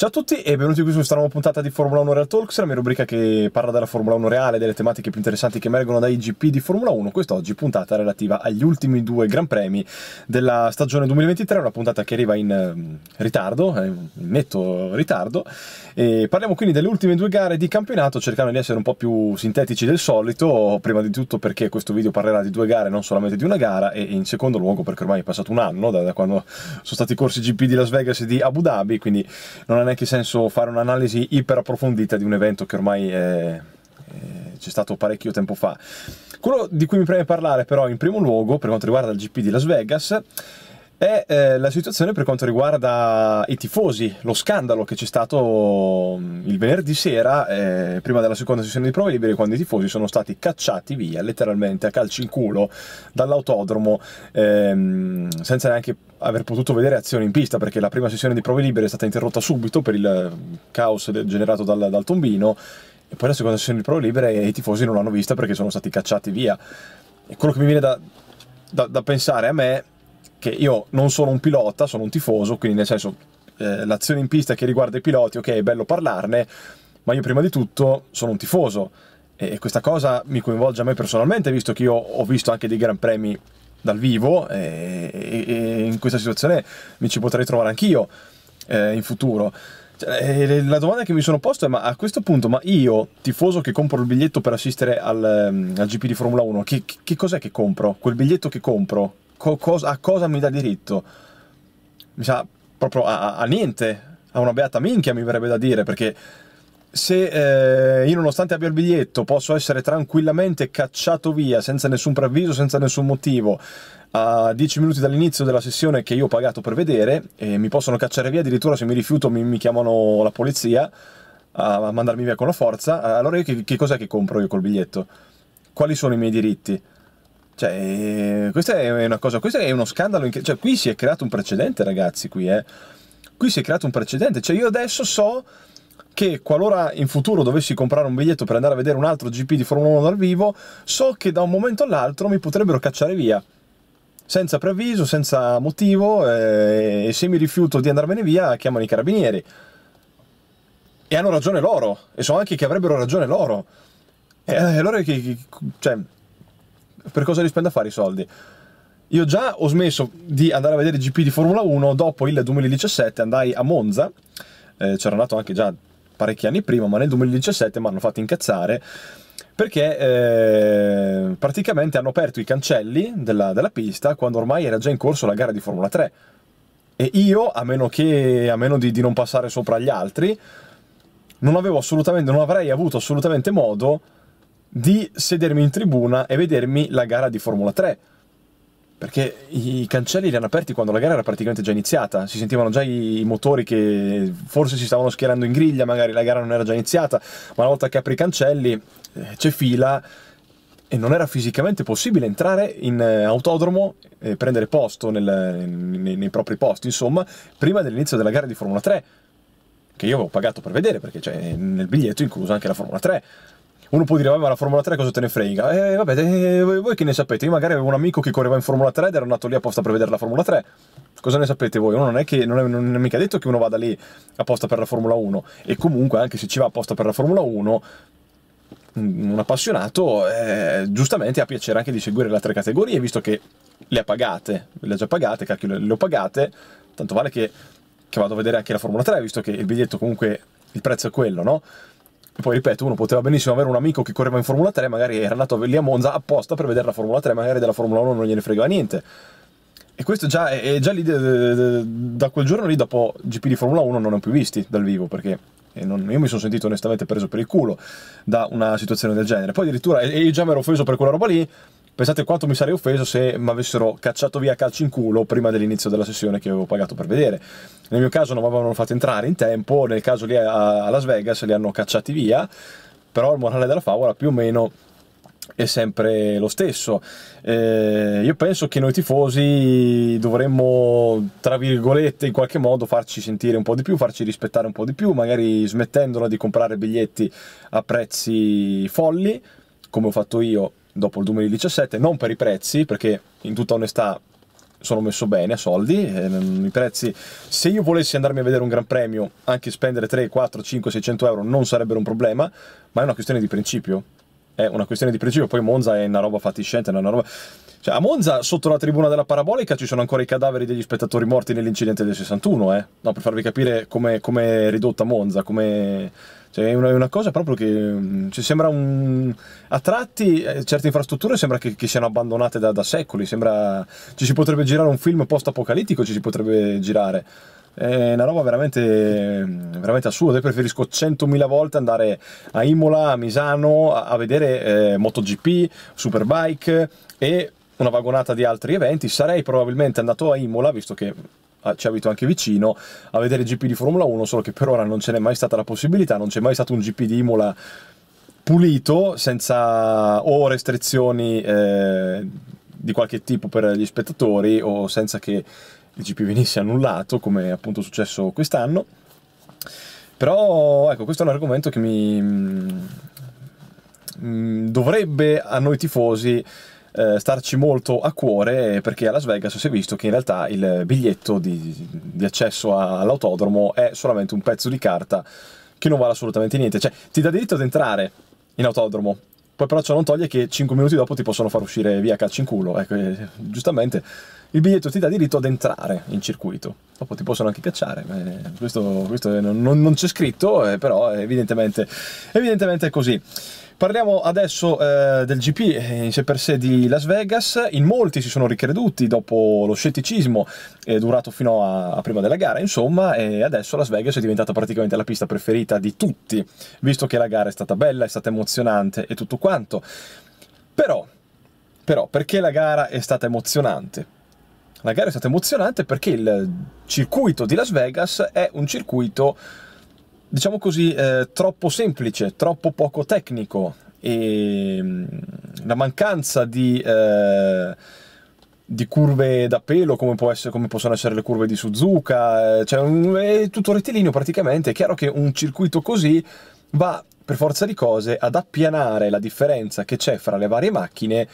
Ciao a tutti e benvenuti qui su questa nuova puntata di Formula 1 Real Talks, la mia rubrica che parla della Formula 1 reale, delle tematiche più interessanti che emergono dai GP di Formula 1. Quest'oggi puntata relativa agli ultimi due Gran Premi della stagione 2023, una puntata che arriva in ehm, ritardo, eh, in netto ritardo. E parliamo quindi delle ultime due gare di campionato, cercando di essere un po' più sintetici del solito, prima di tutto perché questo video parlerà di due gare, non solamente di una gara, e in secondo luogo perché ormai è passato un anno da, quando sono stati corsi GP di Las Vegas e di Abu Dhabi, quindi non è non è che senso fare un'analisi iper approfondita di un evento che ormai è, c'è stato parecchio tempo fa. Quello di cui mi preme parlare però in primo luogo per quanto riguarda il GP di Las Vegas è eh, la situazione per quanto riguarda i tifosi, lo scandalo che c'è stato mm, il venerdì sera eh, prima della seconda sessione di prove libere quando i tifosi sono stati cacciati via letteralmente a calci in culo dall'autodromo ehm, senza neanche aver potuto vedere azioni in pista perché la prima sessione di prove libere è stata interrotta subito per il eh, caos generato dal, dal tombino e poi la seconda sessione di prove libere i tifosi non l'hanno vista perché sono stati cacciati via e quello che mi viene da, da, da pensare a me è che io non sono un pilota sono un tifoso quindi nel senso eh, l'azione in pista che riguarda i piloti ok è bello parlarne ma io prima di tutto sono un tifoso e questa cosa mi coinvolge a me personalmente visto che io ho visto anche dei gran premi dal vivo e, e in questa situazione mi ci potrei trovare anch'io eh, in futuro. Cioè, eh, la domanda che mi sono posto è: ma a questo punto, ma io, tifoso che compro il biglietto per assistere al, mm, al GP di Formula 1, che, che, cos'è che compro? Quel biglietto che compro, co- cosa, a cosa mi dà diritto? Mi sa proprio a, a niente, a una beata minchia, mi verrebbe da dire, perché se eh, io nonostante abbia il biglietto posso essere tranquillamente cacciato via senza nessun preavviso, senza nessun motivo a 10 minuti dall'inizio della sessione che io ho pagato per vedere e mi possono cacciare via addirittura se mi rifiuto mi, mi chiamano la polizia a mandarmi via con la forza allora io che, che cos'è che compro io col biglietto? Quali sono i miei diritti? Cioè, eh, questa è una cosa, questo è uno scandalo, cioè qui si è creato un precedente ragazzi, qui, eh. qui si è creato un precedente, cioè io adesso so che qualora in futuro dovessi comprare un biglietto per andare a vedere un altro GP di Formula 1 dal vivo, so che da un momento all'altro mi potrebbero cacciare via senza preavviso, senza motivo eh, e se mi rifiuto di andarmene via chiamano i carabinieri. E hanno ragione loro, e so anche che avrebbero ragione loro. E eh, allora che, cioè, per cosa li spendo a fare i soldi? Io già ho smesso di andare a vedere GP di Formula 1 dopo il 2017, andai a Monza, eh, c'era nato anche già parecchi anni prima, ma nel 2017 mi hanno fatto incazzare perché eh, praticamente hanno aperto i cancelli della, della pista quando ormai era già in corso la gara di Formula 3 e io, a meno, che, a meno di, di, non passare sopra gli altri, non, non avrei avuto assolutamente modo di sedermi in tribuna e vedermi la gara di Formula 3. Perché i cancelli li hanno aperti quando la gara era praticamente già iniziata, si sentivano già i, motori che forse si stavano schierando in griglia, magari la gara non era già iniziata, ma una volta che apri i cancelli eh, c'è fila e non era fisicamente possibile entrare in eh, autodromo e prendere posto nel, nei, nei propri posti, insomma, prima dell'inizio della gara di Formula 3, che io avevo pagato per vedere perché c'è nel biglietto incluso anche la Formula 3 uno può dire, vabbè, ma la Formula 3 cosa te ne frega? E eh, vabbè, eh, eh voi che ne sapete? Io magari avevo un amico che correva in Formula 3 ed era nato lì apposta per vedere la Formula 3. Cosa ne sapete voi? Uno non è che non è, non è mica detto che uno vada lì apposta per la Formula 1. E comunque, anche se ci va apposta per la Formula 1, mm, un appassionato eh, giustamente ha piacere anche di seguire le altre categorie, visto che le ha pagate, le ha già pagate, cacchio, le ho pagate, tanto vale che, che vado a vedere anche la Formula 3, visto che il biglietto comunque il prezzo è quello, no? Poi ripeto, uno poteva benissimo avere un amico che correva in Formula 3, magari era andato lì a Monza apposta per vedere la Formula 3, magari della Formula 1 non gliene fregava niente. E questo già, è, già lì, da quel giorno lì, dopo GP di Formula 1 non ne ho più visti dal vivo, perché eh, non, io mi sono sentito onestamente preso per il culo da una situazione del genere. Poi addirittura, e io già mi ero offeso per quella roba lì, Pensate quanto mi sarei offeso se mi avessero cacciato via calci in culo prima dell'inizio della sessione che avevo pagato per vedere. Nel mio caso non mi avevano fatto entrare in tempo, nel caso lì a Las Vegas li hanno cacciati via, però il morale della favola più o meno è sempre lo stesso. Eh, io penso che noi tifosi dovremmo, tra virgolette, in qualche modo farci sentire un po' di più, farci rispettare un po' di più, magari smettendola di comprare biglietti a prezzi folli, come ho fatto io dopo il 2017, non per i prezzi, perché in tutta onestà sono messo bene a soldi, ehm, i prezzi, se io volessi andarmi a vedere un gran premio, anche spendere 3, 4, 5, 600 euro non sarebbero un problema, ma è una questione di principio, è una questione di principio, poi Monza è una roba fatiscente, è una roba... Cioè, a Monza, sotto la tribuna della Parabolica, ci sono ancora i cadaveri degli spettatori morti nell'incidente del 61, eh? No, per farvi capire come è ridotta Monza, come cioè, è una, una, cosa proprio che cioè, sembra un... A tratti eh, certe infrastrutture sembra che, che siano abbandonate da, da, secoli, sembra... Ci si potrebbe girare un film post-apocalittico, ci si potrebbe girare. È una roba veramente, veramente assurda. Io preferisco 100.000 volte andare a Imola, a Misano, a, a vedere eh, MotoGP, Superbike e una vagonata di altri eventi. Sarei probabilmente andato a Imola, visto che Ah, ci abito anche vicino, a vedere GP di Formula 1, solo che per ora non ce n'è mai stata la possibilità, non c'è mai stato un GP di Imola pulito, senza o restrizioni eh, di qualche tipo per gli spettatori o senza che il GP venisse annullato, come è appunto successo quest'anno. Però ecco, questo è un argomento che mi mh, mm, mm, dovrebbe a noi tifosi eh, starci molto a cuore perché a Las Vegas si è visto che in realtà il biglietto di, di accesso all'autodromo è solamente un pezzo di carta che non vale assolutamente niente, cioè ti dà diritto ad entrare in autodromo, poi però ciò non toglie che 5 minuti dopo ti possono far uscire via calci in culo. Ecco, giustamente il biglietto ti dà diritto ad entrare in circuito. Dopo ti possono anche cacciare. Eh, questo, questo non, non c'è scritto, eh, però evidentemente, evidentemente è così. Parliamo adesso eh, del GP eh, in sé per sé di Las Vegas, in molti si sono ricreduti dopo lo scetticismo eh, durato fino a, a, prima della gara, insomma, e adesso Las Vegas è diventata praticamente la pista preferita di tutti, visto che la gara è stata bella, è stata emozionante e tutto quanto. Però, però perché la gara è stata emozionante? La gara è stata emozionante perché il circuito di Las Vegas è un circuito diciamo così, eh, troppo semplice, troppo poco tecnico e mm, la mancanza di, eh, di curve da pelo come, essere, come, possono essere le curve di Suzuka, eh, cioè è tutto rettilineo praticamente, è chiaro che un circuito così va per forza di cose ad appianare la differenza che c'è fra le varie macchine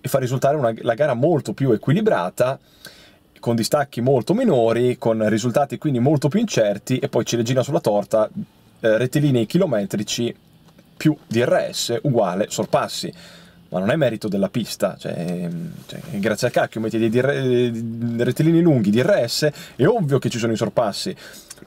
e fa risultare una, la gara molto più equilibrata con distacchi molto minori, con risultati quindi molto più incerti e poi ciliegina sulla torta, eh, rettilinei chilometrici più DRS uguale sorpassi. Ma non è merito della pista, cioè, ehm, cioè, grazie al cacchio metti dei, dei eh, rettilini lunghi, DRS, è ovvio che ci sono i sorpassi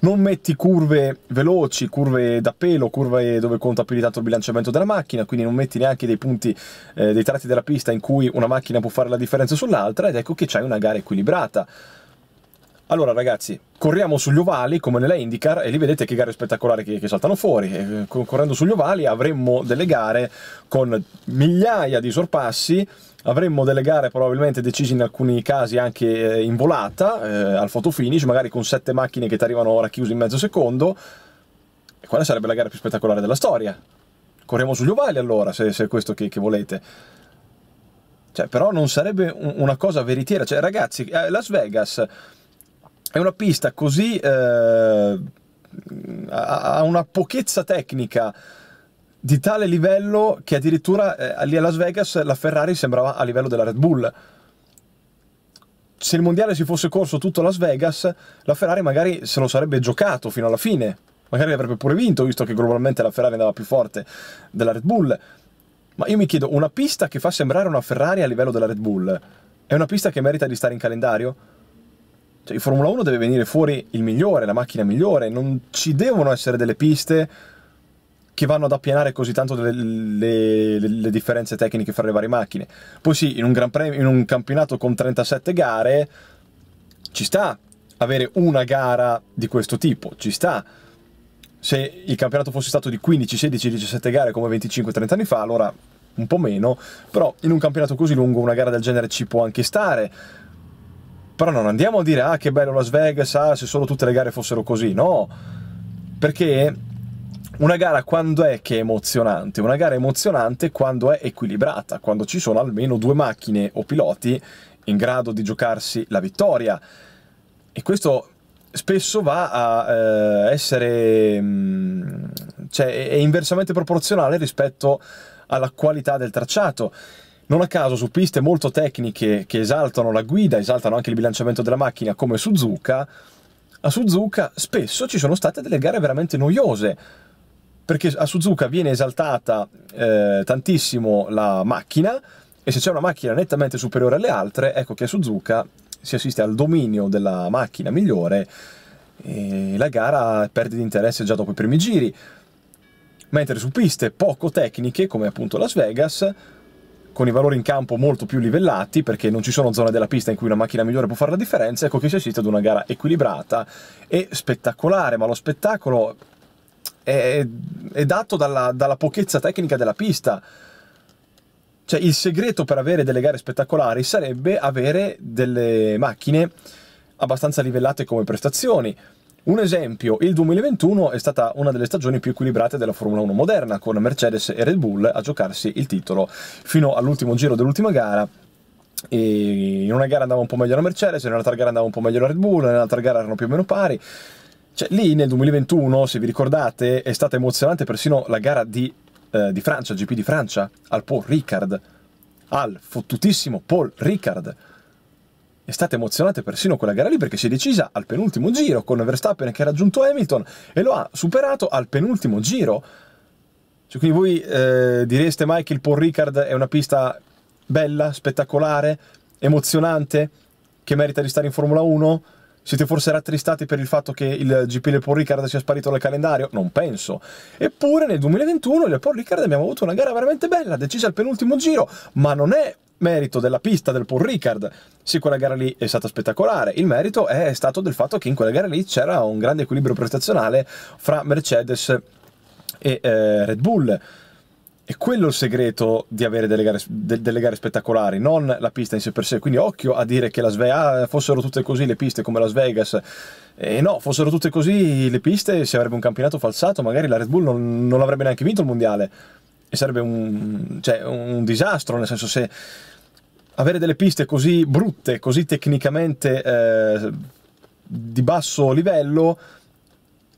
non metti curve veloci, curve da pelo, curve dove conta più di tanto il bilanciamento della macchina, quindi non metti neanche dei punti, eh, dei tratti della pista in cui una macchina può fare la differenza sull'altra ed ecco che c'hai una gara equilibrata. Allora ragazzi, corriamo sugli ovali come nella IndyCar e lì vedete che gare spettacolari che, che saltano fuori. E, eh, correndo sugli ovali avremmo delle gare con migliaia di sorpassi, avremmo delle gare probabilmente decise in alcuni casi anche eh, in volata, eh, al fotofinish, magari con sette macchine che ti arrivano racchiuse in mezzo secondo. E quella sarebbe la gara più spettacolare della storia. Corriamo sugli ovali allora, se, se è questo che, che volete. Cioè, però non sarebbe un, una cosa veritiera. Cioè, ragazzi, eh, Las Vegas è una pista così... Eh, una pochezza tecnica di tale livello che addirittura eh, lì a Las Vegas la Ferrari sembrava a livello della Red Bull. Se il mondiale si fosse corso tutto a Las Vegas, la Ferrari magari se lo sarebbe giocato fino alla fine, magari avrebbe pure vinto, visto che globalmente la Ferrari andava più forte della Red Bull. Ma io mi chiedo, una pista che fa sembrare una Ferrari a livello della Red Bull, è una pista che merita di stare in calendario? Cioè, in Formula 1 deve venire fuori il migliore, la macchina migliore, non ci devono essere delle piste che vanno ad appianare così tanto le, le, le differenze tecniche fra le varie macchine. Poi sì, in un, gran premio, in un campionato con 37 gare ci sta avere una gara di questo tipo, ci sta. Se il campionato fosse stato di 15, 16, 17 gare come 25-30 anni fa, allora un po' meno, però in un campionato così lungo una gara del genere ci può anche stare però non andiamo a dire, ah che bello Las Vegas, ah se solo tutte le gare fossero così, no! Perché una gara quando è che è emozionante? Una gara è emozionante quando è equilibrata, quando ci sono almeno due macchine o piloti in grado di giocarsi la vittoria. E questo spesso va a eh, essere... Mm, cioè è inversamente proporzionale rispetto alla qualità del tracciato. Non a caso su piste molto tecniche che esaltano la guida, esaltano anche il bilanciamento della macchina come Suzuka, a Suzuka spesso ci sono state delle gare veramente noiose, perché a Suzuka viene esaltata eh, tantissimo la macchina e se c'è una macchina nettamente superiore alle altre, ecco che a Suzuka si assiste al dominio della macchina migliore e la gara perde di interesse già dopo i primi giri. Mentre su piste poco tecniche, come appunto Las Vegas, con i valori in campo molto più livellati perché non ci sono zone della pista in cui una macchina migliore può fare la differenza, ecco che si assiste ad una gara equilibrata e spettacolare, ma lo spettacolo è, è dato dalla, dalla pochezza tecnica della pista. Cioè il segreto per avere delle gare spettacolari sarebbe avere delle macchine abbastanza livellate come prestazioni, un esempio, il 2021 è stata una delle stagioni più equilibrate della Formula 1 moderna, con Mercedes e Red Bull a giocarsi il titolo fino all'ultimo giro dell'ultima gara, e in una gara andava un po' meglio la Mercedes, nell'altra gara andava un po' meglio la Red Bull, nell'altra gara erano più o meno pari. Cioè, lì nel 2021, se vi ricordate, è stata emozionante persino la gara di, eh, di Francia, GP di Francia, al Paul Ricard, al fottutissimo Paul Ricard è stata emozionante persino quella gara lì perché si è decisa al penultimo giro con Verstappen che ha raggiunto Hamilton e lo ha superato al penultimo giro. Cioè, quindi voi eh, direste mai che il Paul Ricard è una pista bella, spettacolare, emozionante, che merita di stare in Formula 1? Siete forse rattristati per il fatto che il GP del Paul Ricard sia sparito dal calendario? Non penso. Eppure nel 2021 nel Paul Ricard abbiamo avuto una gara veramente bella, decisa al penultimo giro, ma non è merito della pista del Paul Ricard, sì quella gara lì è stata spettacolare, il merito è stato del fatto che in quella gara lì c'era un grande equilibrio prestazionale fra Mercedes e eh, Red Bull. E quello è il segreto di avere delle gare, de, delle gare, spettacolari, non la pista in sé per sé. Quindi occhio a dire che Ve- ah, fossero tutte così le piste come Las Vegas. E eh, no, fossero tutte così le piste, si avrebbe un campionato falsato, magari la Red Bull non, non avrebbe neanche vinto il mondiale. E sarebbe un, cioè, un disastro, nel senso se avere delle piste così brutte, così tecnicamente eh, di basso livello,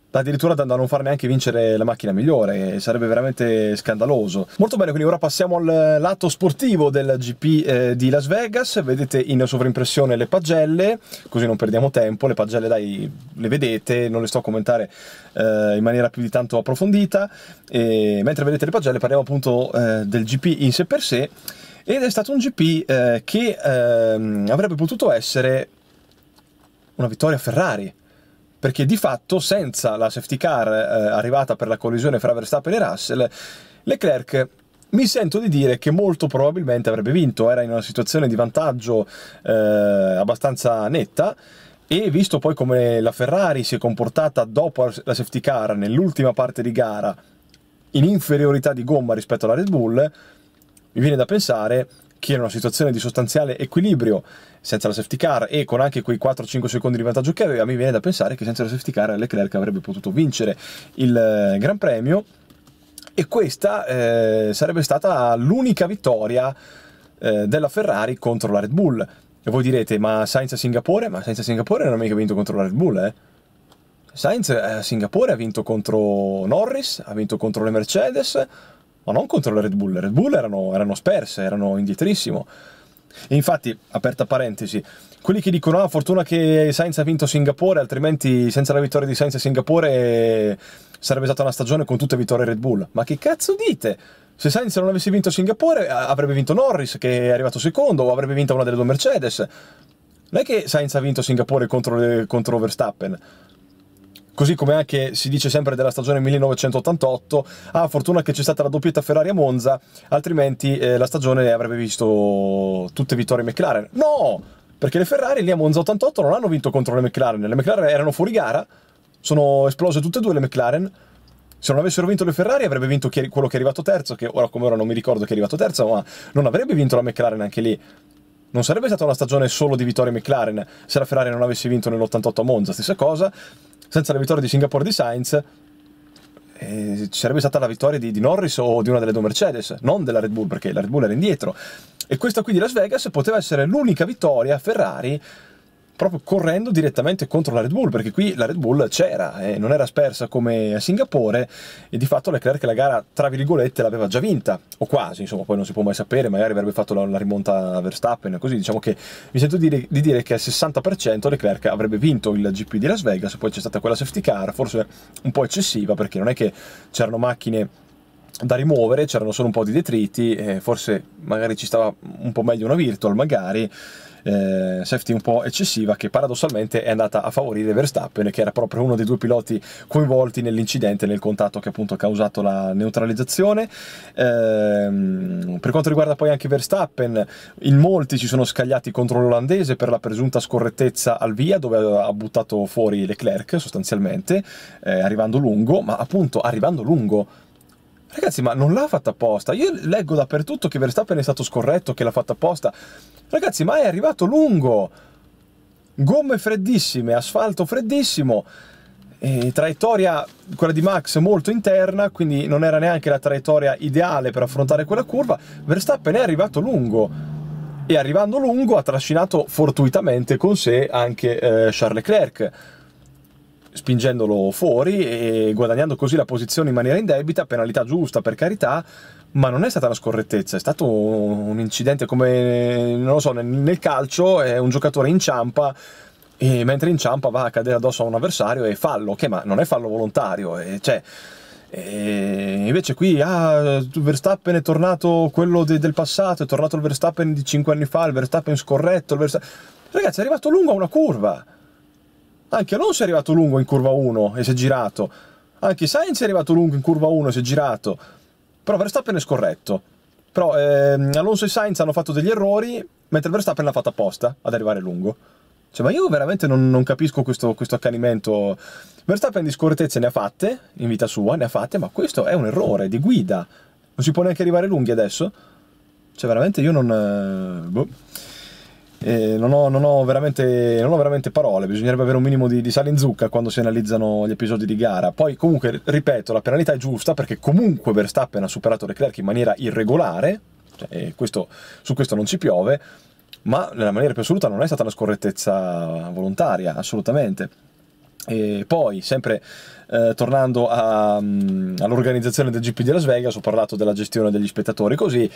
addirittura da, non far neanche vincere la macchina migliore, sarebbe veramente scandaloso. Molto bene, quindi ora passiamo al lato sportivo del GP eh, di Las Vegas, vedete in sovrimpressione le pagelle, così non perdiamo tempo, le pagelle dai, le vedete, non le sto a commentare eh, in maniera più di tanto approfondita, e mentre vedete le pagelle parliamo appunto eh, del GP in sé per sé, ed è stato un GP eh, che ehm, avrebbe potuto essere una vittoria Ferrari perché di fatto senza la safety car eh, arrivata per la collisione fra Verstappen e Russell Leclerc mi sento di dire che molto probabilmente avrebbe vinto, era in una situazione di vantaggio eh, abbastanza netta e visto poi come la Ferrari si è comportata dopo la safety car nell'ultima parte di gara in inferiorità di gomma rispetto alla Red Bull, mi viene da pensare che in una situazione di sostanziale equilibrio senza la safety car e con anche quei 4-5 secondi di vantaggio che aveva mi viene da pensare che senza la safety car Leclerc avrebbe potuto vincere il eh, Gran Premio e questa eh, sarebbe stata l'unica vittoria eh, della Ferrari contro la Red Bull e voi direte ma Sainz a Singapore? ma Sainz a Singapore non ha mica vinto contro la Red Bull eh Sainz eh, a Singapore ha vinto contro Norris, ha vinto contro le Mercedes, ma non contro la Red Bull, le Red Bull erano, erano sperse, erano indietrissimo. E infatti, aperta parentesi, quelli che dicono ah, fortuna che Sainz ha vinto Singapore, altrimenti senza la vittoria di Sainz a Singapore sarebbe stata una stagione con tutte vittorie Red Bull. Ma che cazzo dite? Se Sainz non avesse vinto Singapore avrebbe vinto Norris che è arrivato secondo o avrebbe vinto una delle due Mercedes. Non è che Sainz ha vinto Singapore contro, contro Verstappen. Così come anche si dice sempre della stagione 1988, ah fortuna che c'è stata la doppietta Ferrari a Monza, altrimenti eh, la stagione avrebbe visto tutte vittorie McLaren. No! Perché le Ferrari lì a Monza 88 non hanno vinto contro le McLaren, le McLaren erano fuori gara, sono esplose tutte e due le McLaren, se non avessero vinto le Ferrari avrebbe vinto quello che è arrivato terzo, che ora come ora non mi ricordo che è arrivato terzo, ma non avrebbe vinto la McLaren anche lì. Non sarebbe stata una stagione solo di vittorie McLaren se la Ferrari non avesse vinto nell'88 a Monza, stessa cosa senza la vittoria di Singapore di Sainz eh, ci sarebbe stata la vittoria di, di, Norris o di una delle due Mercedes, non della Red Bull perché la Red Bull era indietro. E questa qui di Las Vegas poteva essere l'unica vittoria a Ferrari proprio correndo direttamente contro la Red Bull, perché qui la Red Bull c'era e eh, non era spersa come a Singapore e di fatto Leclerc la gara, tra virgolette, l'aveva già vinta, o quasi, insomma, poi non si può mai sapere, magari avrebbe fatto la, la rimonta a Verstappen, così diciamo che mi sento di, dire, di dire che al 60% Leclerc avrebbe vinto il GP di Las Vegas, poi c'è stata quella safety car, forse un po' eccessiva, perché non è che c'erano macchine da rimuovere, c'erano solo un po' di detriti, eh, forse magari ci stava un po' meglio una virtual magari, eh, safety un po' eccessiva che paradossalmente è andata a favorire Verstappen che era proprio uno dei due piloti coinvolti nell'incidente, nel contatto che appunto ha causato la neutralizzazione. Eh, per quanto riguarda poi anche Verstappen, in molti ci sono scagliati contro l'olandese per la presunta scorrettezza al via dove ha buttato fuori Leclerc sostanzialmente, eh, arrivando lungo, ma appunto arrivando lungo Ragazzi, ma non l'ha fatta apposta. Io leggo dappertutto che Verstappen è stato scorretto, che l'ha fatta apposta. Ragazzi, ma è arrivato lungo. Gomme freddissime, asfalto freddissimo. E traiettoria, quella di Max, molto interna, quindi non era neanche la traiettoria ideale per affrontare quella curva. Verstappen è arrivato lungo e arrivando lungo ha trascinato fortuitamente con sé anche eh, Charles Leclerc spingendolo fuori e guadagnando così la posizione in maniera indebita, penalità giusta per carità, ma non è stata una scorrettezza, è stato un incidente come, non lo so, nel calcio è un giocatore inciampa e mentre inciampa va a cadere addosso a un avversario e fallo, che ma non è fallo volontario, e cioè... E invece qui ah, Verstappen è tornato quello de, del passato, è tornato il Verstappen di 5 anni fa, il Verstappen scorretto, il Verstappen... Ragazzi è arrivato lungo a una curva, anche Alonso è arrivato lungo in curva 1 e si è girato. Anche Sainz è arrivato lungo in curva 1 e si è girato. Però Verstappen è scorretto. Però ehm, Alonso e Sainz hanno fatto degli errori, mentre Verstappen l'ha fatto apposta ad arrivare lungo. Cioè, ma io veramente non, non capisco questo, questo, accanimento. Verstappen di scorrettezze ne ha fatte, in vita sua ne ha fatte, ma questo è un errore di guida. Non si può neanche arrivare lunghi adesso? Cioè, veramente io non... Eh, boh. Eh, non, ho, non, ho non, ho, veramente, parole, bisognerebbe avere un minimo di, di sale in zucca quando si analizzano gli episodi di gara. Poi comunque, ripeto, la penalità è giusta perché comunque Verstappen ha superato Leclerc in maniera irregolare, cioè, questo, su questo non ci piove, ma nella maniera più assoluta non è stata una scorrettezza volontaria, assolutamente. E poi, sempre eh, tornando a, um, all'organizzazione del GP di Las Vegas, ho parlato della gestione degli spettatori, così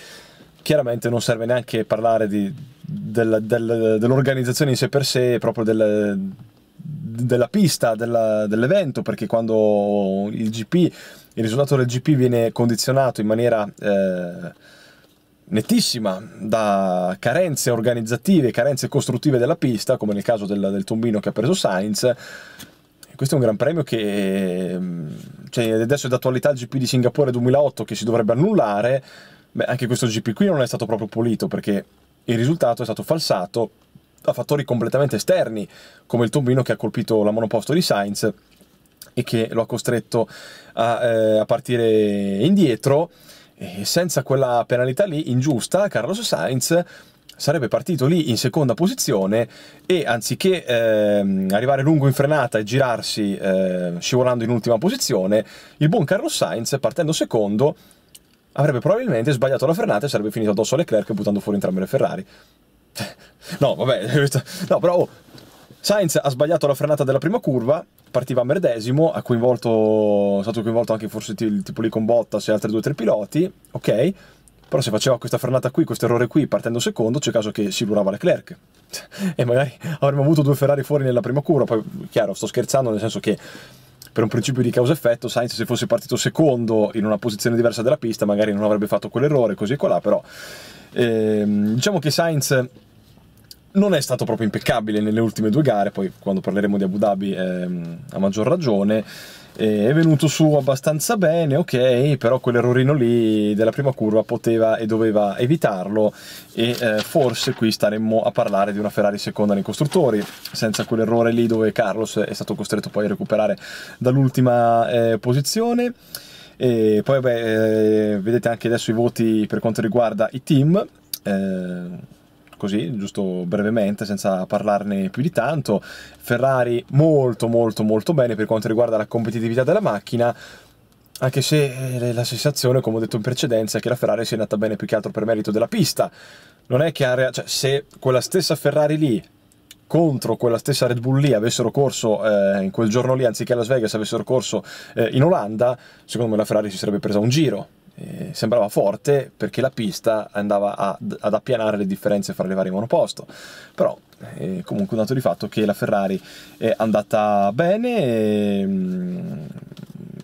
chiaramente non serve neanche parlare di, del, del, dell'organizzazione in sé per sé, proprio del, della pista, dell'evento, perché quando il GP, il risultato del GP viene condizionato in maniera... Eh, nettissima da carenze organizzative, carenze costruttive della pista, come nel caso del, del tombino che ha preso Sainz. Questo è un gran premio che ehm, cioè, adesso è d'attualità il GP di Singapore 2008 che si dovrebbe annullare, Beh, anche questo GP qui non è stato proprio pulito perché il risultato è stato falsato da fattori completamente esterni, come il tombino che ha colpito la monoposto di Sainz e che lo ha costretto a, eh, a partire indietro. E senza quella penalità lì ingiusta, Carlos Sainz sarebbe partito lì in seconda posizione e anziché eh, arrivare lungo in frenata e girarsi eh, scivolando in ultima posizione, il buon Carlos Sainz partendo secondo avrebbe probabilmente sbagliato la frenata e sarebbe finito addosso a Leclerc buttando fuori entrambe le Ferrari. no, vabbè, no, però oh, Sainz ha sbagliato la frenata della prima curva, partiva a merdesimo, ha coinvolto, è stato coinvolto anche forse il tipo lì con Bottas e altri due o tre piloti, ok? Però se faceva questa frenata qui, questo errore qui, partendo secondo, c'è caso che si lurava Leclerc. e magari avremmo avuto due Ferrari fuori nella prima curva, poi chiaro, sto scherzando nel senso che per un principio di causa-effetto, Sainz se fosse partito secondo in una posizione diversa della pista magari non avrebbe fatto quell'errore, così e colà, però ehm, diciamo che Sainz non è stato proprio impeccabile nelle ultime due gare, poi quando parleremo di Abu Dhabi ehm, a maggior ragione è venuto su abbastanza bene, ok, però quell'errorino lì della prima curva poteva e doveva evitarlo e eh, forse qui staremmo a parlare di una Ferrari seconda nei costruttori, senza quell'errore lì dove Carlos è stato costretto poi a recuperare dall'ultima eh, posizione. E poi vabbè, eh, vedete anche adesso i voti per quanto riguarda i team. Eh, così, giusto brevemente, senza parlarne più di tanto. Ferrari molto molto molto bene per quanto riguarda la competitività della macchina, anche se eh, la sensazione, come ho detto in precedenza, è che la Ferrari sia andata bene più che altro per merito della pista. Non è che rea- cioè, se quella stessa Ferrari lì contro quella stessa Red Bull lì avessero corso eh, in quel giorno lì anziché a Las Vegas avessero corso eh, in Olanda, secondo me la Ferrari si sarebbe presa un giro eh, sembrava forte perché la pista andava a, ad appianare le differenze fra le varie monoposto, però eh, comunque un dato di fatto che la Ferrari è andata bene, e, ehm,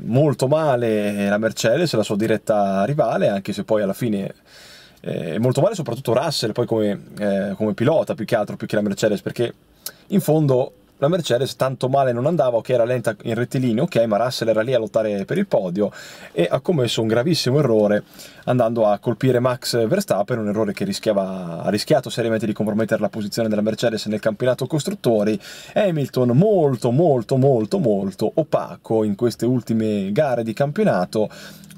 molto male la Mercedes, la sua diretta rivale, anche se poi alla fine eh, molto male soprattutto Russell poi come, eh, come, pilota più che altro più che la Mercedes perché in fondo la Mercedes tanto male non andava, che era lenta in rettilineo, ok, ma Russell era lì a lottare per il podio e ha commesso un gravissimo errore andando a colpire Max Verstappen, un errore che rischiava, ha rischiato seriamente di compromettere la posizione della Mercedes nel campionato costruttori. Hamilton molto molto molto molto opaco in queste ultime gare di campionato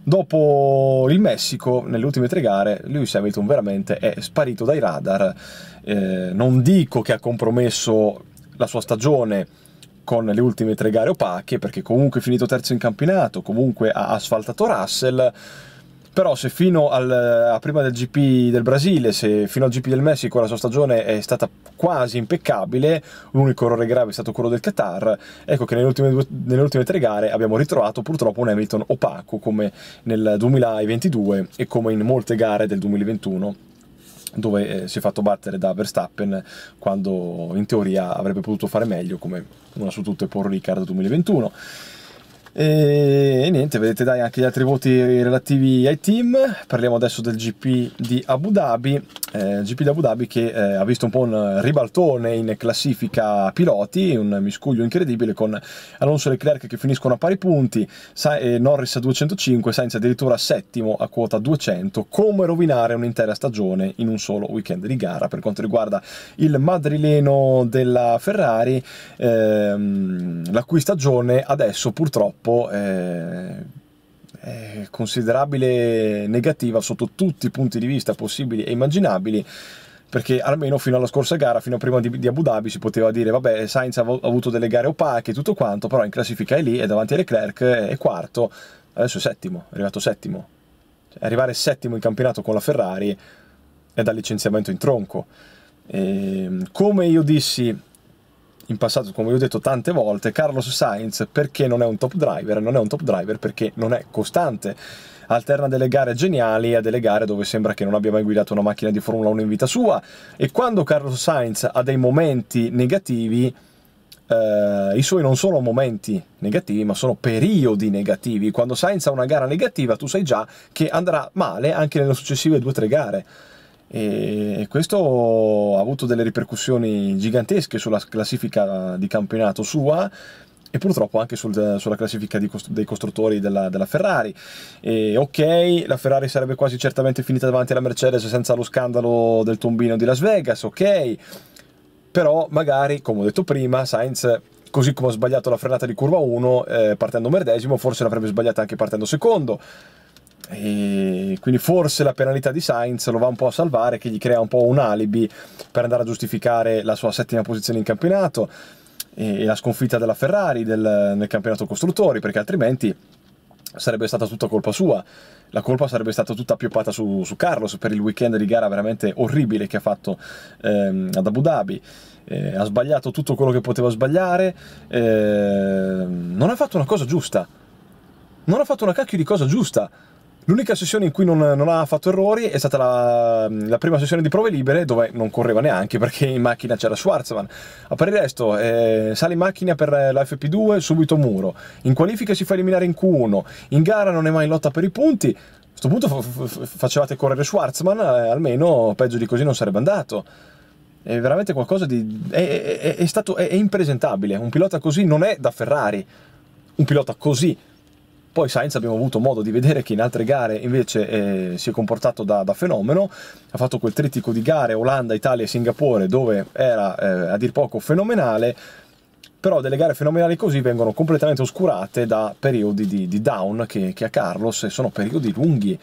Dopo il Messico, nelle ultime tre gare, Lewis Hamilton veramente è sparito dai radar. Eh, non dico che ha compromesso la sua stagione con le ultime tre gare opache, perché comunque è finito terzo in campionato, comunque ha asfaltato Russell, però se fino al, a prima del GP del Brasile, se fino al GP del Messico la sua stagione è stata quasi impeccabile, l'unico errore grave è stato quello del Qatar, ecco che nelle ultime, due, nelle ultime tre gare abbiamo ritrovato purtroppo un Hamilton opaco come nel 2022 e come in molte gare del 2021 dove eh, si è fatto battere da Verstappen quando in teoria avrebbe potuto fare meglio come una su tutte Paul Ricard 2021 e, e, niente, vedete dai anche gli altri voti relativi ai team. Parliamo adesso del GP di Abu Dhabi, eh, GP di Abu Dhabi che eh, ha visto un po' un ribaltone in classifica piloti, un miscuglio incredibile con Alonso e Leclerc che finiscono a pari punti, Sa eh, Norris a 205, Sainz addirittura settimo a quota 200. Come rovinare un'intera stagione in un solo weekend di gara per quanto riguarda il madrileno della Ferrari, ehm, la cui stagione adesso purtroppo purtroppo è, è considerabile negativa sotto tutti i punti di vista possibili e immaginabili perché almeno fino alla scorsa gara, fino a prima di, di, Abu Dhabi, si poteva dire vabbè Sainz ha avuto delle gare opache e tutto quanto, però in classifica è lì, è davanti a Leclerc, è quarto, adesso è settimo, è arrivato settimo. Cioè, arrivare settimo in campionato con la Ferrari è da licenziamento in tronco. E, ehm, come io dissi in passato, come vi ho detto tante volte, Carlos Sainz perché non è un top driver? Non è un top driver perché non è costante. Alterna delle gare geniali a delle gare dove sembra che non abbia mai guidato una macchina di Formula 1 in vita sua e quando Carlos Sainz ha dei momenti negativi Uh, i suoi non sono momenti negativi, ma sono periodi negativi. Quando Sainz ha una gara negativa, tu sai già che andrà male anche nelle successive due o tre gare e questo ha avuto delle ripercussioni gigantesche sulla classifica di campionato sua e purtroppo anche sul, sulla classifica cost dei costruttori della, della Ferrari. E ok, la Ferrari sarebbe quasi certamente finita davanti alla Mercedes senza lo scandalo del tombino di Las Vegas, ok, però magari, come ho detto prima, Sainz così come ha sbagliato la frenata di curva 1 eh, partendo merdesimo, forse l'avrebbe sbagliata anche partendo secondo e quindi forse la penalità di Sainz lo va un po' a salvare, che gli crea un po' un alibi per andare a giustificare la sua settima posizione in campionato e la sconfitta della Ferrari del, nel campionato costruttori, perché altrimenti sarebbe stata tutta colpa sua. La colpa sarebbe stata tutta appioppata su, su Carlos per il weekend di gara veramente orribile che ha fatto ehm, ad Abu Dhabi. Eh, ha sbagliato tutto quello che poteva sbagliare, eh, non ha fatto una cosa giusta. Non ha fatto una cacchio di cosa giusta. L'unica sessione in cui non, non, ha fatto errori è stata la, la, prima sessione di prove libere dove non correva neanche perché in macchina c'era Schwarzman. A ah, per il resto eh, sale in macchina per la FP2, subito muro. In qualifica si fa eliminare in Q1, in gara non è mai in lotta per i punti. A questo punto facevate correre Schwarzman, eh, almeno peggio di così non sarebbe andato. È veramente qualcosa di... è, è, è stato... è impresentabile. Un pilota così non è da Ferrari. Un pilota così poi Sainz abbiamo avuto modo di vedere che in altre gare invece eh, si è comportato da, da, fenomeno, ha fatto quel trittico di gare Olanda, Italia e Singapore dove era eh, a dir poco fenomenale, però delle gare fenomenali così vengono completamente oscurate da periodi di, di down che, che, a Carlos e sono periodi lunghi.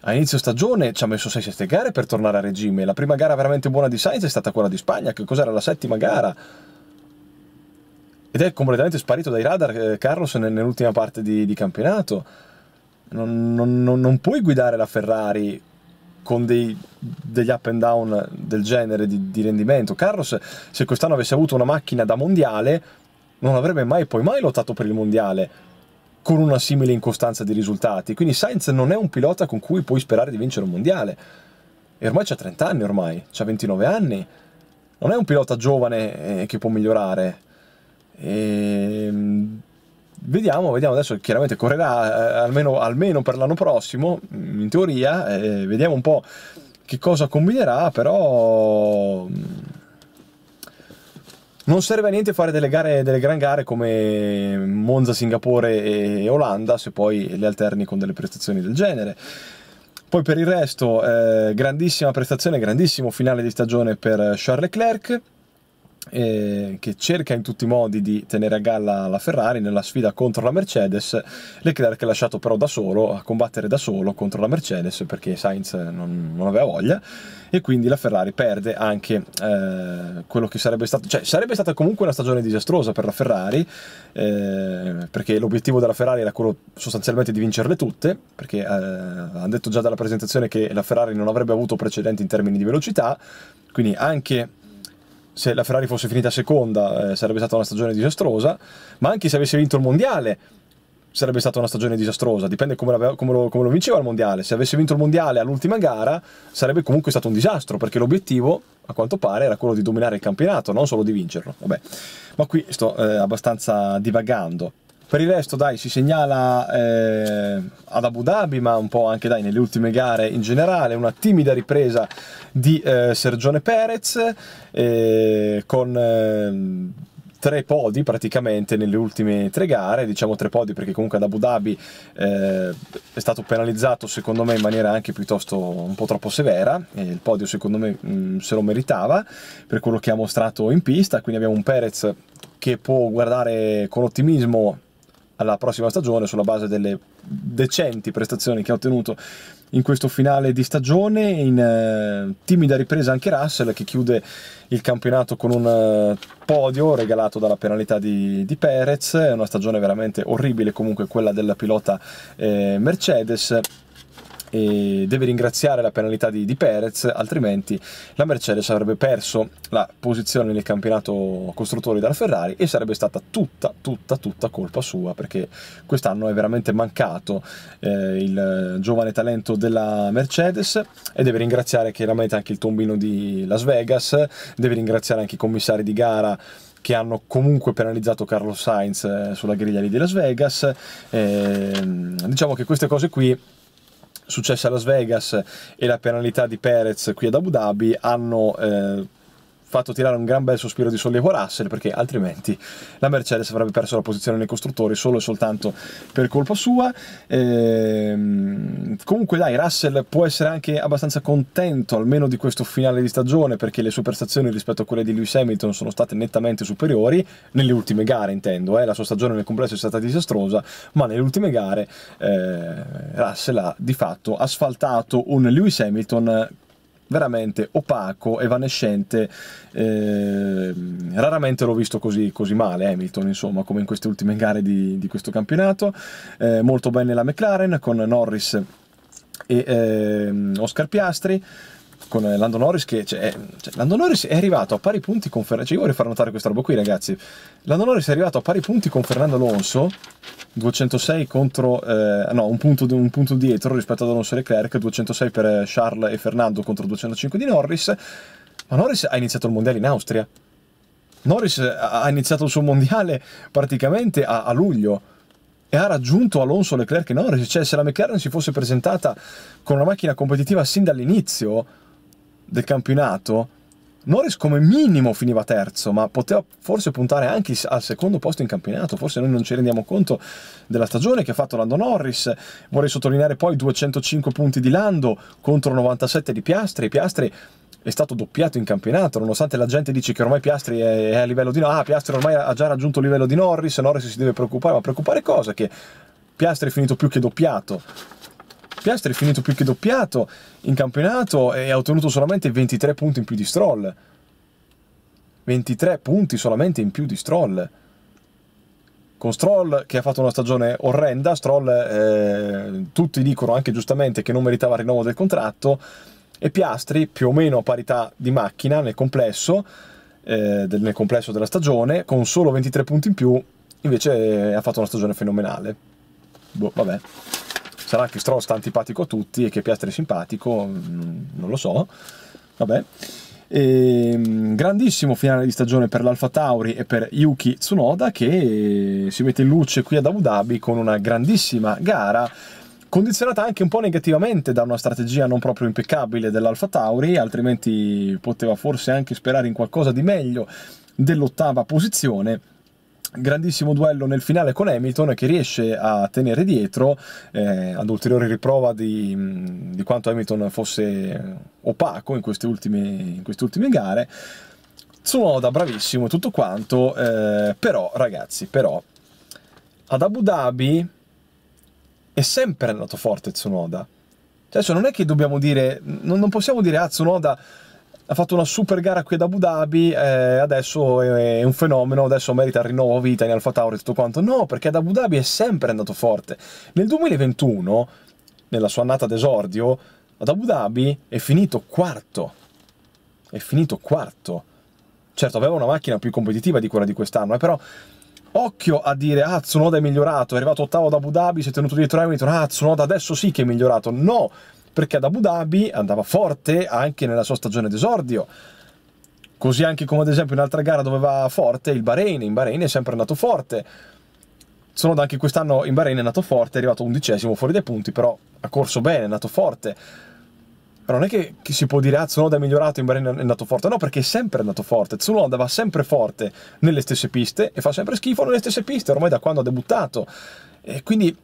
A inizio stagione ci ha messo 6-7 gare per tornare a regime, la prima gara veramente buona di Sainz è stata quella di Spagna, che cos'era la settima gara? ed è completamente sparito dai radar eh, Carlos nell'ultima parte di, di campionato. Non, non, non, puoi guidare la Ferrari con dei, degli up and down del genere di, di rendimento. Carlos, se quest'anno avesse avuto una macchina da mondiale, non avrebbe mai poi mai lottato per il mondiale con una simile incostanza di risultati. Quindi Sainz non è un pilota con cui puoi sperare di vincere un mondiale. E ormai c'ha 30 anni ormai, c'ha 29 anni. Non è un pilota giovane eh, che può migliorare. E ehm, vediamo, vediamo adesso chiaramente correrà eh, almeno, almeno, per l'anno prossimo, mm, in teoria, eh, vediamo un po' che cosa combinerà, però mm, non serve a niente fare delle, gare, delle gran gare come Monza, Singapore e Olanda se poi le alterni con delle prestazioni del genere. Poi per il resto, eh, grandissima prestazione, grandissimo finale di stagione per Charles Leclerc eh, che cerca in tutti i modi di tenere a galla la Ferrari nella sfida contro la Mercedes, Leclerc è lasciato però da solo, a combattere da solo contro la Mercedes perché Sainz non, non aveva voglia e quindi la Ferrari perde anche eh, quello che sarebbe stato, cioè sarebbe stata comunque una stagione disastrosa per la Ferrari eh, perché l'obiettivo della Ferrari era quello sostanzialmente di vincerle tutte perché eh, hanno detto già dalla presentazione che la Ferrari non avrebbe avuto precedenti in termini di velocità quindi anche se la Ferrari fosse finita seconda eh, sarebbe stata una stagione disastrosa, ma anche se avesse vinto il mondiale sarebbe stata una stagione disastrosa, dipende come, come, lo, come lo vinceva il mondiale, se avesse vinto il mondiale all'ultima gara sarebbe comunque stato un disastro, perché l'obiettivo a quanto pare era quello di dominare il campionato, non solo di vincerlo. Vabbè. Ma qui sto eh, abbastanza divagando. Per il resto, dai, si segnala eh, ad Abu Dhabi, ma un po' anche dai, nelle ultime gare in generale, una timida ripresa di eh, Sergione Perez eh, con ehm, tre podi praticamente nelle ultime tre gare, diciamo tre podi perché comunque ad Abu Dhabi eh, è stato penalizzato secondo me in maniera anche piuttosto un po' troppo severa, il podio secondo me mh, mm, se lo meritava per quello che ha mostrato in pista, quindi abbiamo un Perez che può guardare con ottimismo alla prossima stagione sulla base delle decenti prestazioni che ha ottenuto in questo finale di stagione in eh, timida ripresa anche Russell che chiude il campionato con un eh, podio regalato dalla penalità di, di, Perez è una stagione veramente orribile comunque quella della pilota eh, Mercedes e deve ringraziare la penalità di, di, Perez, altrimenti la Mercedes avrebbe perso la posizione nel campionato costruttori dalla Ferrari e sarebbe stata tutta, tutta, tutta colpa sua perché quest'anno è veramente mancato eh, il giovane talento della Mercedes e deve ringraziare chiaramente anche il tombino di Las Vegas, deve ringraziare anche i commissari di gara che hanno comunque penalizzato Carlos Sainz eh, sulla griglia di Las Vegas. Eh, diciamo che queste cose qui successe a Las Vegas e la penalità di Perez qui ad Abu Dhabi hanno eh, fatto tirare un gran bel sospiro di sollievo a Russell perché altrimenti la Mercedes avrebbe perso la posizione nei costruttori solo e soltanto per colpa sua. Ehm, comunque dai, Russell può essere anche abbastanza contento almeno di questo finale di stagione perché le sue prestazioni rispetto a quelle di Lewis Hamilton sono state nettamente superiori, nelle ultime gare intendo, eh, la sua stagione nel complesso è stata disastrosa, ma nelle ultime gare eh, Russell ha di fatto asfaltato un Lewis Hamilton veramente opaco, evanescente, eh, raramente l'ho visto così, così, male Hamilton, insomma, come in queste ultime gare di, di questo campionato, eh, molto bene la McLaren con Norris e eh, Oscar Piastri, con eh, Lando Norris che cioè, eh, cioè, Lando Norris è arrivato a pari punti con Fernando cioè io vorrei far notare questa roba qui ragazzi Lando Norris è arrivato a pari punti con Fernando Alonso 206 contro eh, no un punto, un punto, dietro rispetto ad Alonso Leclerc 206 per Charles e Fernando contro 205 di Norris ma Norris ha iniziato il mondiale in Austria Norris ha iniziato il suo mondiale praticamente a, a luglio e ha raggiunto Alonso, Leclerc e Norris cioè se la McLaren si fosse presentata con una macchina competitiva sin dall'inizio del campionato Norris come minimo finiva terzo, ma poteva forse puntare anche al secondo posto in campionato, forse noi non ci rendiamo conto della stagione che ha fatto Lando Norris. Vorrei sottolineare poi 205 punti di Lando contro 97 di Piastri, Piastri è stato doppiato in campionato, nonostante la gente dice che ormai Piastri è, a livello di Norris, ah Piastri ormai ha già raggiunto il livello di Norris, Norris si deve preoccupare, ma preoccupare cosa? Che Piastri è finito più che doppiato Piastri è finito più che doppiato in campionato e ha ottenuto solamente 23 punti in più di Stroll. 23 punti solamente in più di Stroll. Con Stroll che ha fatto una stagione orrenda, Stroll eh, tutti dicono anche giustamente che non meritava il rinnovo del contratto e Piastri più o meno a parità di macchina nel complesso, eh, del, nel complesso della stagione, con solo 23 punti in più invece eh, ha fatto una stagione fenomenale. Boh, vabbè sarà che Strauss sta antipatico a tutti e che Piastri è simpatico, mm, non lo so, vabbè. E, ehm, grandissimo finale di stagione per l'Alfa Tauri e per Yuki Tsunoda che si mette in luce qui ad Abu Dhabi con una grandissima gara condizionata anche un po' negativamente da una strategia non proprio impeccabile dell'Alfa Tauri, altrimenti poteva forse anche sperare in qualcosa di meglio dell'ottava posizione grandissimo duello nel finale con Hamilton che riesce a tenere dietro eh, ad ulteriore riprova di, di, quanto Hamilton fosse opaco in queste ultime, in queste ultime gare Tsunoda bravissimo tutto quanto eh, però ragazzi però ad Abu Dhabi è sempre andato forte Tsunoda cioè, cioè non è che dobbiamo dire non, non possiamo dire ah Tsunoda ha fatto una super gara qui ad Abu Dhabi, eh, adesso è, un fenomeno, adesso merita il rinnovo vita in Alfa Tauri e tutto quanto. No, perché ad Abu Dhabi è sempre andato forte. Nel 2021, nella sua annata d'esordio, ad Abu Dhabi è finito quarto. È finito quarto. Certo, aveva una macchina più competitiva di quella di quest'anno, eh, però occhio a dire ah Tsunoda è migliorato, è arrivato ottavo ad Abu Dhabi, si è tenuto dietro Hamilton, ah Tsunoda adesso sì che è migliorato. No, perché ad Abu Dhabi andava forte anche nella sua stagione d'esordio. Così anche come ad esempio in un'altra gara dove va forte il Bahrain, in Bahrain è sempre andato forte. Sono anche quest'anno in Bahrain è nato forte, è arrivato undicesimo fuori dai punti, però ha corso bene, è nato forte. Però non è che, che si può dire, ah, Tsunoda è migliorato, in Bahrain è nato forte. No, perché è sempre andato forte. Tsunoda va sempre forte nelle stesse piste e fa sempre schifo nelle stesse piste, ormai da quando ha debuttato. E quindi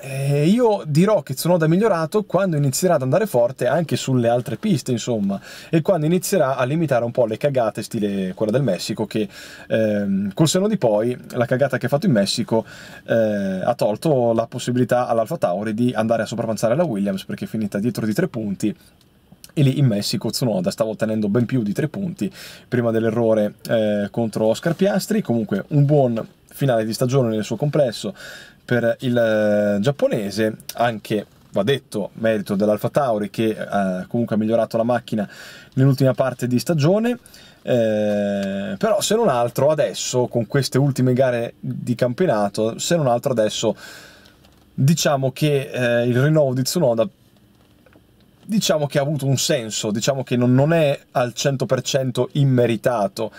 eh, io dirò che Tsunoda ha migliorato quando inizierà ad andare forte anche sulle altre piste, insomma, e quando inizierà a limitare un po' le cagate, stile quella del Messico, che ehm, col seno di poi la cagata che ha fatto in Messico eh, ha tolto la possibilità all'Alfa Tauri di andare a sopravanzare la Williams perché è finita dietro di tre punti e lì in Messico Tsunoda stava ottenendo ben più di tre punti prima dell'errore eh, contro Oscar Piastri comunque un buon finale di stagione nel suo complesso per il eh, giapponese, anche va detto merito dell'Alfa Tauri che eh, comunque ha migliorato la macchina nell'ultima parte di stagione. Eh, però se non altro adesso con queste ultime gare di campionato, se non altro adesso diciamo che eh, il rinnovo di Tsunoda diciamo che ha avuto un senso, diciamo che non, non è al 100% immeritato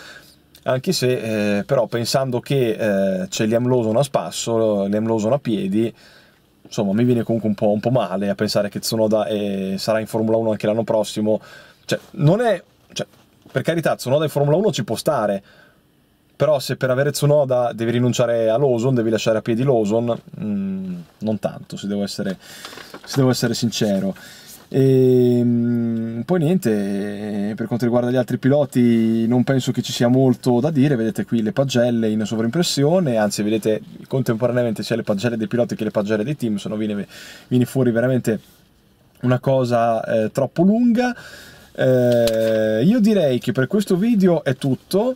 anche se eh, però pensando che eh, c'è Liam Lawson a spasso, Liam Lawson a piedi, insomma mi viene comunque un po', un po male a pensare che Tsunoda è, eh, sarà in Formula 1 anche l'anno prossimo, cioè non è, cioè, per carità Tsunoda in Formula 1 ci può stare, però se per avere Tsunoda devi rinunciare a Lawson, devi lasciare a piedi Lawson, mh, mm, non tanto se devo essere, se devo essere sincero. E ehm, poi niente, eh, per quanto riguarda gli altri piloti, non penso che ci sia molto da dire. Vedete qui le pagelle in sovrimpressione, anzi, vedete contemporaneamente sia le pagelle dei piloti che le pagelle dei team. Sono viene, viene fuori veramente una cosa eh, troppo lunga. Eh, io direi che per questo video è tutto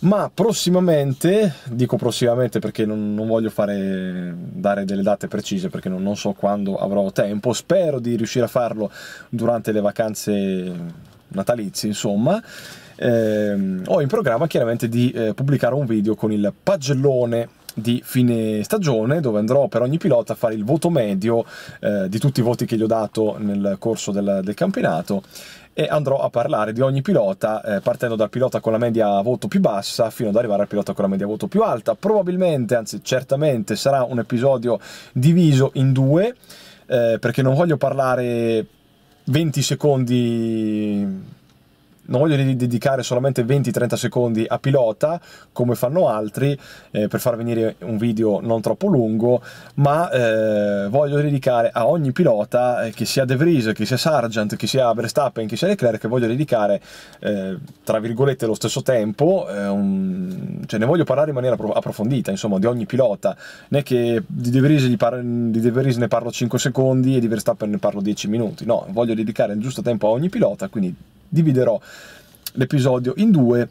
ma prossimamente, dico prossimamente perché non, non voglio fare, dare delle date precise perché non, non, so quando avrò tempo, spero di riuscire a farlo durante le vacanze natalizie insomma, eh, ho in programma chiaramente di eh, pubblicare un video con il pagellone di fine stagione dove andrò per ogni pilota a fare il voto medio eh, di tutti i voti che gli ho dato nel corso del, del campionato e andrò a parlare di ogni pilota eh, partendo dal pilota con la media voto più bassa fino ad arrivare al pilota con la media voto più alta probabilmente anzi certamente sarà un episodio diviso in due eh, perché non voglio parlare 20 secondi non voglio dedicare solamente 20-30 secondi a pilota come fanno altri eh, per far venire un video non troppo lungo, ma eh, voglio dedicare a ogni pilota, eh, che sia De Vries, che sia Sargent, che sia Verstappen, che sia Leclerc, voglio dedicare eh, tra virgolette lo stesso tempo, eh, un... cioè ne voglio parlare in maniera approfondita, insomma, di ogni pilota, non è che di De Vries, par... di De Vries ne parlo 5 secondi e di Verstappen ne parlo 10 minuti, no, voglio dedicare il giusto tempo a ogni pilota, quindi dividerò l'episodio in due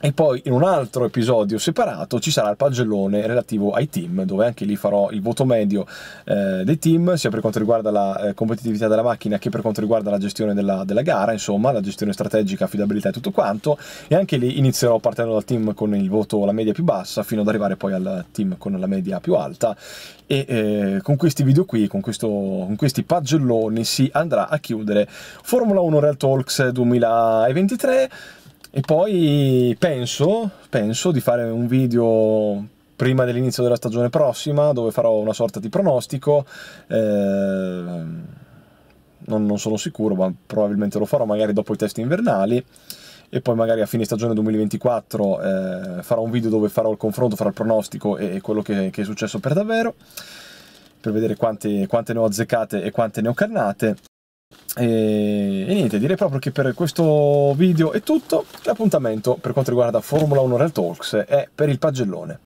e poi in un altro episodio separato ci sarà il pagellone relativo ai team, dove anche lì farò il voto medio eh, dei team, sia per quanto riguarda la eh, competitività della macchina che per quanto riguarda la gestione della, della, gara, insomma, la gestione strategica, affidabilità e tutto quanto. E anche lì inizierò partendo dal team con il voto, la media più bassa, fino ad arrivare poi al team con la media più alta. E eh, con questi video qui, con, questo, con questi pagelloni, si andrà a chiudere Formula 1 Real Talks 2023 e poi penso, penso di fare un video prima dell'inizio della stagione prossima dove farò una sorta di pronostico eh, non, non, sono sicuro ma probabilmente lo farò magari dopo i test invernali e poi magari a fine stagione 2024 eh, farò un video dove farò il confronto fra il pronostico e, quello che, che, è successo per davvero per vedere quante, quante ne ho azzeccate e quante ne ho cannate e, e, niente, direi proprio che per questo video è tutto. L'appuntamento per quanto riguarda Formula 1 Real Talks è per il pagellone.